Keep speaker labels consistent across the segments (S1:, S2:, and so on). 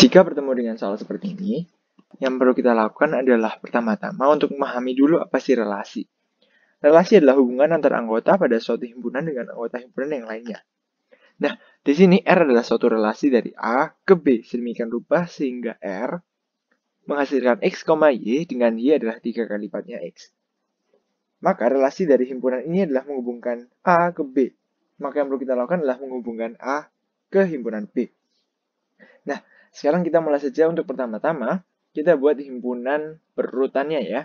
S1: Jika bertemu dengan soal seperti ini, yang perlu kita lakukan adalah pertama-tama untuk memahami dulu apa sih relasi. Relasi adalah hubungan antara anggota pada suatu himpunan dengan anggota himpunan yang lainnya. Nah, di sini R adalah suatu relasi dari A ke B sedemikian rupa sehingga R menghasilkan X, Y dengan Y adalah tiga kali lipatnya X. Maka relasi dari himpunan ini adalah menghubungkan A ke B. Maka yang perlu kita lakukan adalah menghubungkan A ke himpunan B. Nah, sekarang kita mulai saja untuk pertama-tama, kita buat himpunan berurutannya ya.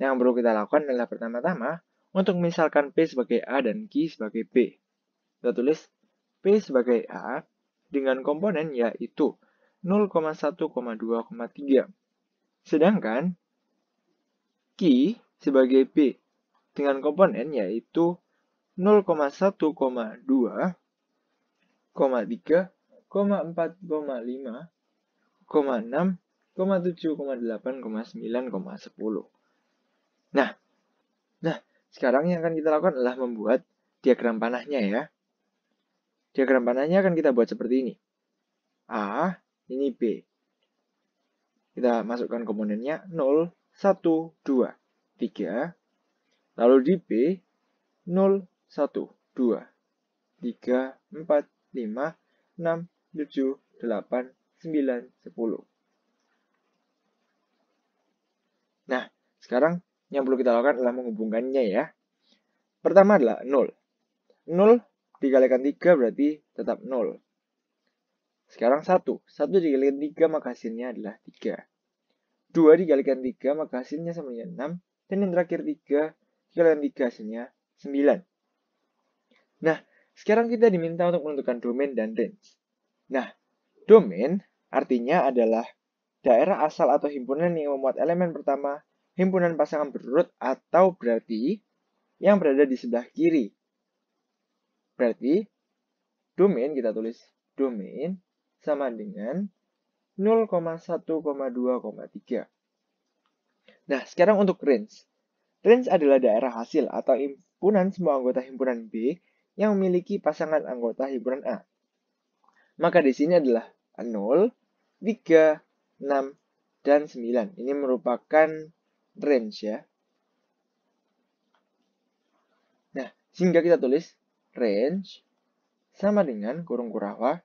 S1: Yang perlu kita lakukan adalah pertama-tama, untuk misalkan P sebagai A dan Q sebagai B. Kita tulis P sebagai A dengan komponen yaitu 0,1,2,3. Sedangkan Q sebagai B dengan komponen yaitu 0,1,2,3 Nah, nah sekarang yang akan kita lakukan adalah membuat diagram panahnya ya. Diagram panahnya akan kita buat seperti ini. A, ini B. Kita masukkan komponennya 0, 1, 2, 3. Lalu di B, 0, 1, 2, 3, 4, 5, 6, 7, 8, 9, 10. Nah, sekarang yang perlu kita lakukan adalah menghubungkannya ya. Pertama adalah 0. 0 dikalikan 3 berarti tetap 0. Sekarang 1. 1 dikalikan 3 maka hasilnya adalah 3. 2 dikalikan 3 maka hasilnya sama dengan 6. Dan yang terakhir 3 dikalikan 3 hasilnya 9. Nah, sekarang kita diminta untuk menentukan domain dan range. Nah, domain artinya adalah daerah asal atau himpunan yang memuat elemen pertama himpunan pasangan berurut atau berarti yang berada di sebelah kiri. Berarti domain kita tulis domain sama dengan 0,1,2,3. Nah, sekarang untuk range. Range adalah daerah hasil atau himpunan semua anggota himpunan B yang memiliki pasangan anggota himpunan A. Maka di sini adalah 0, 3, 6, dan 9. Ini merupakan range ya. Nah, sehingga kita tulis range sama dengan kurung kurawa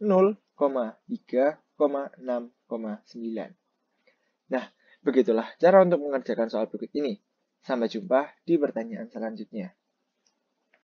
S1: 0, 3, 6, 9. Nah, begitulah cara untuk mengerjakan soal berikut ini. Sampai jumpa di pertanyaan selanjutnya.